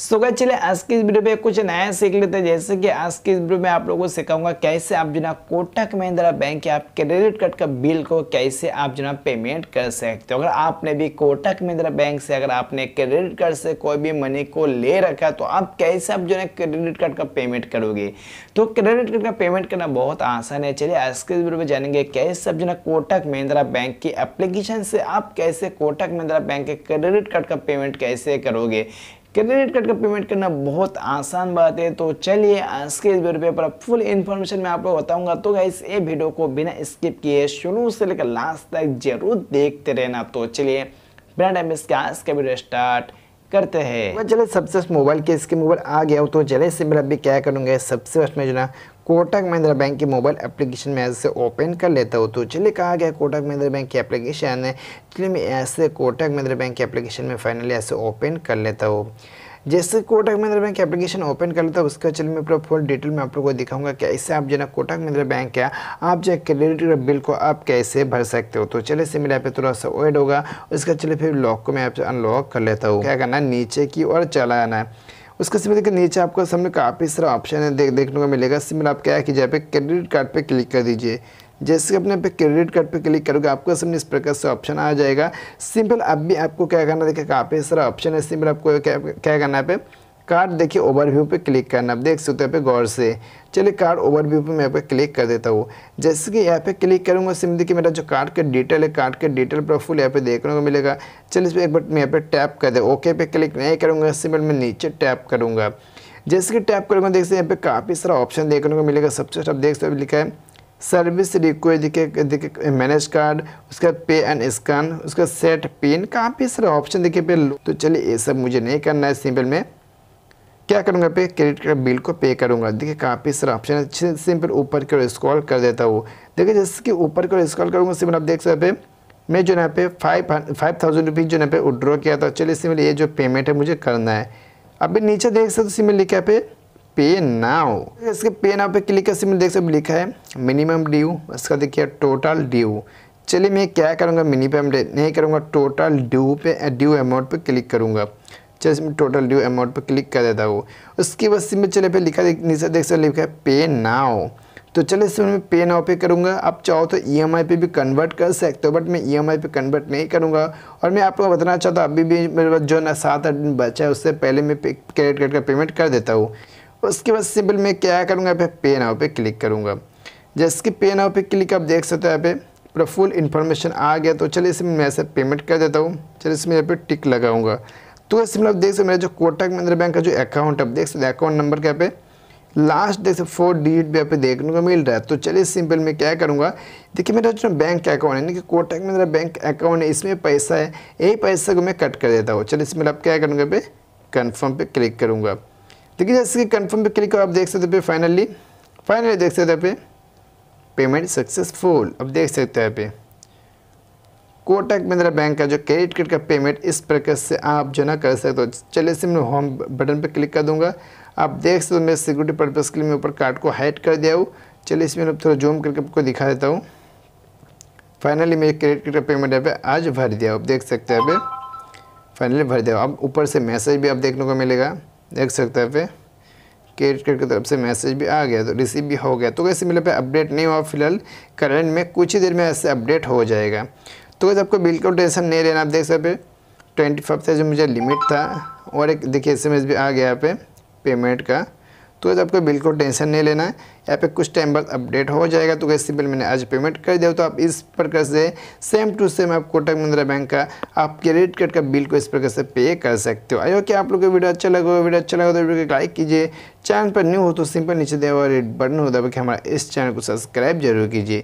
सो गए चले आज के इस वीडियो पे कुछ नया सीख लेते हैं जैसे कि आज के इस वीडियो में आप लोगों को सिखाऊंगा कैसे आप जो ना कोटक महिंद्रा बैंक के आप क्रेडिट कार्ड का बिल को कैसे आप जो ना पेमेंट कर सकते हो अगर आपने भी कोटक महिंद्रा बैंक से अगर आपने क्रेडिट कार्ड से कोई भी मनी को ले रखा तो आप कैसे आप जो है क्रेडिट कार्ड का पेमेंट करोगे तो क्रेडिट कार्ड का पेमेंट करना बहुत आसान है चलिए आज के इस वीडियो में जानेंगे कैसे आप जो ना कोटक महिंद्रा बैंक की एप्लीकेशन से आप कैसे कोटक महिंद्रा बैंक के क्रेडिट कार्ड का पेमेंट कैसे करोगे क्रेडिट कार्ड का पेमेंट करना बहुत आसान बात है तो चलिए आज के इस वीडियो पर फुल इन्फॉर्मेशन मैं आपको बताऊंगा तो गाइस ये वीडियो को बिना स्किप किए शुरू से लेकर लास्ट तक जरूर देखते रहना तो चलिए बिना टाइम इसके आज का वीडियो स्टार्ट करते हैं चले सबसे फर्स्ट मोबाइल के इसके मोबाइल आ गया हो तो चले से मैं अभी क्या करूँगा सबसे फर्स्ट में जो ना कोटक महिंद्रा बैंक की मोबाइल एप्लीकेशन में ऐसे ओपन कर लेता हूँ तो चलिए कहा गया कोटक महिंद्रा बैंक की एप्लीकेशन है चलिए मैं ऐसे कोटक महिंद्रा बैंक की एप्लीकेशन में फाइनली ऐसे ओपन कर लेता हूँ जैसे Kotak Mahindra bank application open कर लेता है उसके चलिए मैं पूरा फुल डिटेल में आप लोगों को दिखाऊंगा कैसे आप जो है कोटक महिंद्रा बैंक है आप जो क्रेडिट बिल को आप कैसे भर सकते हो तो चले से मेरा पे थोड़ा सा वेड होगा उसका चले फिर लॉक को मैं आपसे अनलॉक कर लेता हूँ क्या करना है नीचे की ओर चला आना है उसके सिमिल के नीचे आपको सामने काफ़ी सारा ऑप्शन है देख देखने को मिलेगा सिमिल आप क्या कीजिए जहाँ पे क्रेडिट कार्ड पे क्लिक कर दीजिए जैसे अपने पे क्रेडिट कार्ड पे क्लिक करोगे आपको सामने इस प्रकार से ऑप्शन आ जाएगा सिंपल अब भी आपको क्या करना देखिए काफ़ी सारा ऑप्शन है सिंपल आपको क्या, क्या करना है पे कार्ड देखिए ओवरव्यू पे क्लिक करना आप देख सकते हो पे गौर से चलिए कार्ड ओवरव्यू पे मैं यहाँ पे क्लिक कर देता हूँ जैसे कि यहाँ पे क्लिक करूँगा सिम देखिए मेरा जो कार्ड का डिटेल है कार्ड के डिटेल पर फुल यहाँ पे देखने को मिलेगा चलिए इस पर एक बार मैं यहाँ पे टैप कर दे ओके पे क्लिक नहीं करूँगा सिंपल मैं नीचे टैप करूँगा जैसे कि टैप करूँगा देख सकते यहाँ पे काफ़ी सारा ऑप्शन देखने को मिलेगा सबसे सब देख सकते लिखा है सर्विस रिक्वेस्ट देखिए देखिए मैनेज कार्ड उसका पे एंड स्कैन उसका सेट पिन काफ़ी सारे ऑप्शन देखिए पे तो चलिए ये सब मुझे नहीं करना है सिंपल में क्या करूँगा पे क्रेडिट कार्ड बिल को पे करूँगा देखिए काफ़ी सारा ऑप्शन है सिंपल ऊपर की ओर स्क्रॉल कर देता हूँ देखिए जैसे कि ऊपर की ओर स्क्रॉल करूँगा सिंपल आप देख सकते हैं मैं जो यहाँ पे फाइव फाइव थाउजेंड रुपीज़ जो यहाँ पे विड्रॉ किया था चलिए सिंपल ये जो पेमेंट है मुझे करना है अभी नीचे देख सकते हो सिंपल लिखा पे पे नाव इसके पे नाउ पे क्लिक करके देख सकते लिखा है मिनिमम ड्यू इसका देखिए टोटल ड्यू चलिए मैं क्या करूँगा मिनिमम नहीं करूँगा टोटल ड्यू पे ड्यू अमाउंट पे क्लिक करूँगा चलिए इसमें टोटल ड्यू अमाउंट पे क्लिक कर देता हूँ उसके बाद इसमें चले पे लिखा देख नीचे देख सकते लिखा है पे नाव तो चलिए इसमें मैं पे नाव पे करूँगा आप चाहो तो ई e पे भी कन्वर्ट कर सकते हो बट मैं ई e पे कन्वर्ट नहीं करूँगा और मैं आपको बताना चाहता हूँ अभी भी मेरे पास जो ना सात आठ दिन बचा है उससे पहले मैं क्रेडिट कार्ड का पेमेंट कर देता हूँ उसके बाद सिंपल मैं क्या करूँगा पे पे नाव पे क्लिक करूँगा जैसे कि पे नाव पे क्लिक आप देख सकते हो यहाँ पे पूरा फुल इन्फॉर्मेशन आ गया तो चलिए इसमें मैं ऐसे पेमेंट कर देता हूँ चलिए इसमें यहाँ पे टिक लगाऊंगा तो इसमें मतलब आप देख सकते मेरा जो कोटक महिंद्रा बैंक का जो अकाउंट आप देख सकते अकाउंट नंबर क्या पे लास्ट देख फोर डिजिट भी आप देखने को मिल रहा है तो चलिए सिंपल मैं क्या करूँगा देखिए मेरा जो बैंक अकाउंट है यानी कि कोटक महिंद्रा बैंक अकाउंट है इसमें पैसा है यही पैसे को मैं कट कर देता हूँ चलिए इसमें आप मतलब क्या करूँगा पे कन्फर्म पे क्लिक करूँगा देखिए जैसे कि कन्फर्म पे क्लिक करो आप देख सकते हो पे फाइनली फाइनली देख सकते हैं पे पेमेंट सक्सेसफुल अब देख सकते हैं पे कोटक महिंद्रा बैंक का जो क्रेडिट कार्ड का पेमेंट इस प्रकार से आप जो ना कर सकते हो चलिए से मैं होम बटन पर क्लिक कर दूंगा आप देख सकते हो मैं सिक्योरिटी पर्पज़ के लिए मैं ऊपर कार्ड को हाइड कर दिया हूँ चलिए इसमें अब थोड़ा जूम करके आपको दिखा देता हूँ फाइनली मैं क्रेडिट कार्ड का पेमेंट यहाँ पे आज भर दिया आप देख सकते हैं यहाँ फाइनली भर दिया अब ऊपर से मैसेज भी आप देखने को मिलेगा देख सकते हैं पे कार्ड की तरफ से मैसेज भी आ गया तो रिसीव भी हो गया तो कैसे मेरे पे अपडेट नहीं हुआ फिलहाल करंट में कुछ ही देर में ऐसे अपडेट हो जाएगा तो कैसे आपको बिल्कुल टेंशन नहीं रहना आप देख सकते ट्वेंटी फाइव था जो मुझे लिमिट था और एक देखिए एस भी आ गया यहाँ पे पेमेंट का तो इस आपको बिल्कुल टेंशन नहीं लेना है यहाँ पे कुछ टाइम बाद अपडेट हो जाएगा तो कैसे सिंपल मैंने आज पेमेंट कर दिया तो आप इस प्रकार से सेम टू सेम आप कोटक महिंद्रा बैंक का आप क्रेडिट कार्ड का बिल को इस प्रकार से पे कर सकते हो आई होके आप लोग को वीडियो अच्छा लगा वीडियो अच्छा लगा तो वीडियो को लाइक कीजिए चैनल पर न्यू हो तो सिंपल नीचे दिया हुआ रेड बटन हो दबा के हमारा इस चैनल को सब्सक्राइब जरूर कीजिए